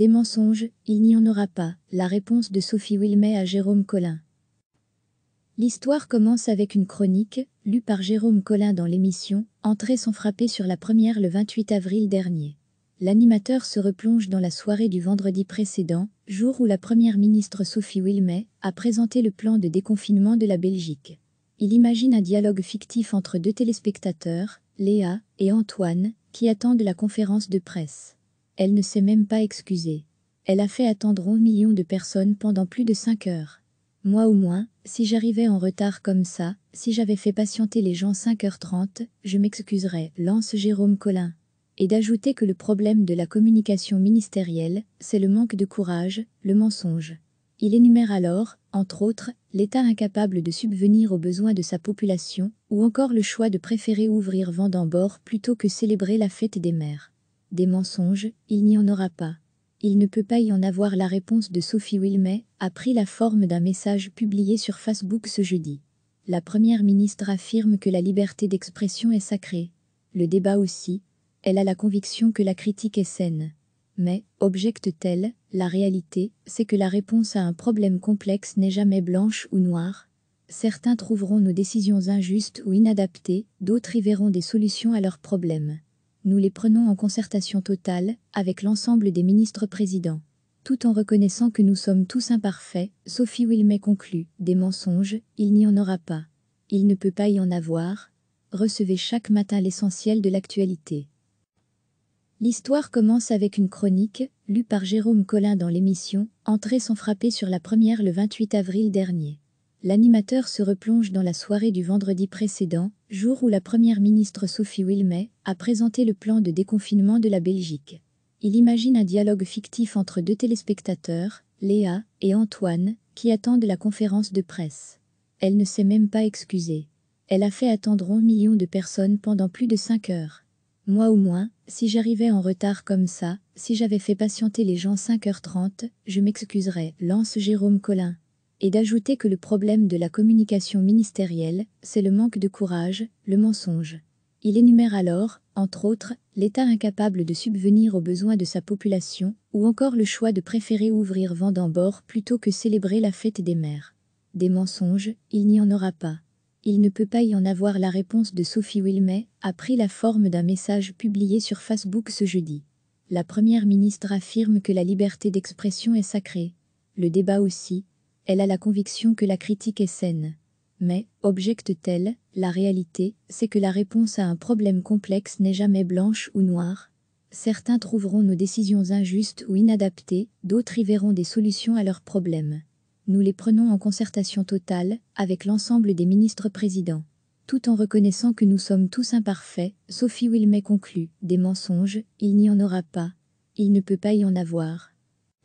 Des mensonges, il n'y en aura pas, la réponse de Sophie Wilmet à Jérôme Collin. L'histoire commence avec une chronique, lue par Jérôme Collin dans l'émission Entrée sans frapper sur la première le 28 avril dernier. L'animateur se replonge dans la soirée du vendredi précédent, jour où la première ministre Sophie Wilmet a présenté le plan de déconfinement de la Belgique. Il imagine un dialogue fictif entre deux téléspectateurs, Léa et Antoine, qui attendent la conférence de presse. Elle ne s'est même pas excusée. Elle a fait attendre 11 millions de personnes pendant plus de 5 heures. Moi au moins, si j'arrivais en retard comme ça, si j'avais fait patienter les gens 5h30, je m'excuserais, lance Jérôme Collin. Et d'ajouter que le problème de la communication ministérielle, c'est le manque de courage, le mensonge. Il énumère alors, entre autres, l'État incapable de subvenir aux besoins de sa population, ou encore le choix de préférer ouvrir bord plutôt que célébrer la fête des mères. Des mensonges, il n'y en aura pas. Il ne peut pas y en avoir la réponse de Sophie Wilmay, a pris la forme d'un message publié sur Facebook ce jeudi. La première ministre affirme que la liberté d'expression est sacrée. Le débat aussi. Elle a la conviction que la critique est saine. Mais, objecte-t-elle, la réalité, c'est que la réponse à un problème complexe n'est jamais blanche ou noire. Certains trouveront nos décisions injustes ou inadaptées, d'autres y verront des solutions à leurs problèmes nous les prenons en concertation totale avec l'ensemble des ministres-présidents. Tout en reconnaissant que nous sommes tous imparfaits, Sophie Wilmet conclut, des mensonges, il n'y en aura pas. Il ne peut pas y en avoir. Recevez chaque matin l'essentiel de l'actualité. L'histoire commence avec une chronique, lue par Jérôme Collin dans l'émission, entrée sans frapper sur la première le 28 avril dernier l'animateur se replonge dans la soirée du vendredi précédent, jour où la première ministre Sophie Wilmay a présenté le plan de déconfinement de la Belgique. Il imagine un dialogue fictif entre deux téléspectateurs, Léa et Antoine, qui attendent la conférence de presse. Elle ne s'est même pas excusée. Elle a fait attendre un millions de personnes pendant plus de cinq heures. Moi au moins, si j'arrivais en retard comme ça, si j'avais fait patienter les gens 5h30, je m'excuserais, lance Jérôme Collin et d'ajouter que le problème de la communication ministérielle, c'est le manque de courage, le mensonge. Il énumère alors, entre autres, l'État incapable de subvenir aux besoins de sa population, ou encore le choix de préférer ouvrir vent en bord plutôt que célébrer la fête des mères. Des mensonges, il n'y en aura pas. Il ne peut pas y en avoir la réponse de Sophie Wilmet a pris la forme d'un message publié sur Facebook ce jeudi. La première ministre affirme que la liberté d'expression est sacrée. Le débat aussi, elle a la conviction que la critique est saine. Mais, objecte-t-elle, la réalité, c'est que la réponse à un problème complexe n'est jamais blanche ou noire. Certains trouveront nos décisions injustes ou inadaptées, d'autres y verront des solutions à leurs problèmes. Nous les prenons en concertation totale, avec l'ensemble des ministres-présidents. Tout en reconnaissant que nous sommes tous imparfaits, Sophie Wilmet conclut, des mensonges, il n'y en aura pas. Il ne peut pas y en avoir.